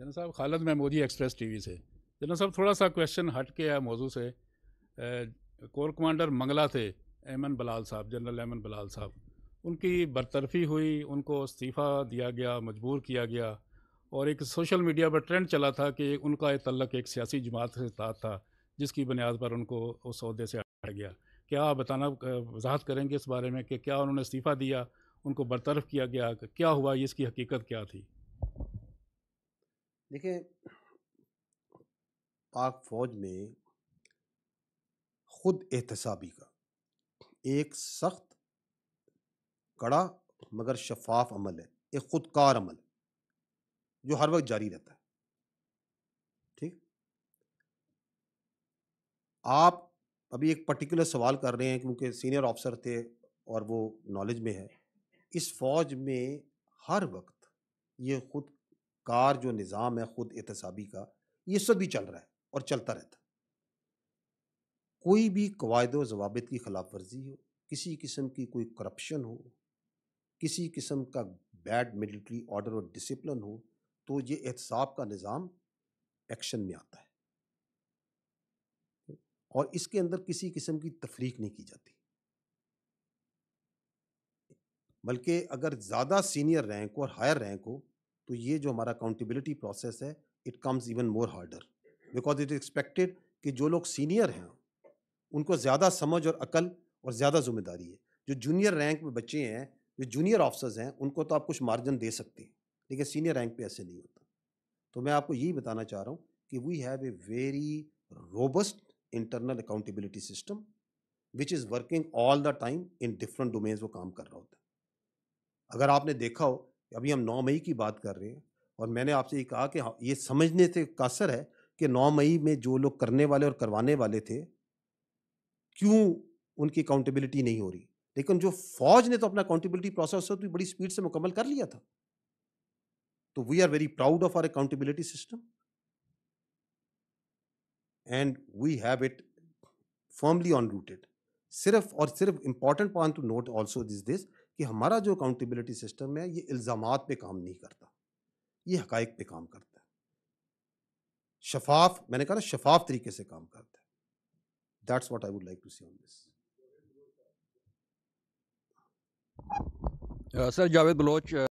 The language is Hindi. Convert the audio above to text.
जना साहब खालद महमूदी एक्सप्रेस टीवी से जना साहब थोड़ा सा क्वेश्चन हट के है मौजू से कोर कमांडर मंगला थे एमन बलाल साहब जनरल एमन बलाल साहब उनकी बरतरफी हुई उनको इस्तीफ़ा दिया गया मजबूर किया गया और एक सोशल मीडिया पर ट्रेंड चला था कि उनका तल्लक एक सियासी जमात से साथ था जिसकी बुनियाद पर उनको उस अहदे से हटाया गया क्या आप बताना वजाहत करेंगे इस बारे में कि क्या उन्होंने इस्तीफ़ा दिया उनको बरतरफ किया गया क्या हुआ इसकी हकीकत क्या थी देखिए पाक फ़ौज में ख़ुद एहतसाबी का एक सख्त कड़ा मगर शफाफ अमल है एक ख़ुदकार अमल है जो हर वक्त जारी रहता है ठीक आप अभी एक पर्टिकुलर सवाल कर रहे हैं क्योंकि सीनियर ऑफिसर थे और वो नॉलेज में है इस फौज में हर वक्त ये खुद कार जो निज़ाम है ख़ुद एहतसाबी का ये सब भी चल रहा है और चलता रहता कोई भी कवायद जवाब की खिलाफ वर्जी हो किसी किस्म की कोई करप्शन हो किसी किस्म का बैड मिलिट्री ऑर्डर और डिसिप्लिन हो तो ये एहतसाब का निज़ाम एक्शन में आता है और इसके अंदर किसी किस्म की तफरीक नहीं की जाती बल्कि अगर ज़्यादा सीनियर रैंक हो और हायर रैंक हो तो ये जो हमारा अकाउंटेबिलिटी प्रोसेस है it comes even more harder because it is expected कि जो लोग सीनियर हैं उनको ज़्यादा समझ और अकल और ज़्यादा जिम्मेदारी है जो जूनियर रैंक में बच्चे हैं जो जूनियर ऑफिसर्स हैं उनको तो आप कुछ मार्जिन दे सकते हैं लेकिन सीनियर रैंक पे ऐसे नहीं होता तो मैं आपको यही बताना चाह रहा हूँ कि we have a very robust internal accountability system which is working all the time in different domains वो काम कर रहा होता है अगर आपने देखा हो अभी हम नौ मई की बात कर रहे हैं और मैंने आपसे ये कहा कि हाँ, ये समझने से कासर है कि नौ मई में जो लोग करने वाले और करवाने वाले थे क्यों उनकी अकाउंटेबिलिटी नहीं हो रही लेकिन जो फौज ने तो अपना अकाउंटेबिलिटी प्रोसेस तो बड़ी स्पीड से मुकम्मल कर लिया था तो we are very proud of our accountability system and we have it firmly on rooted सिर्फ और सिर्फ important point to note also this this कि हमारा जो अकाउंटेबिलिटी सिस्टम है ये इल्ज़ाम पे काम नहीं करता ये हक पे काम करता है शफाफ मैंने कहा ना शफाफ तरीके से काम करता है that's what I would like to see on this sir Javed Bloch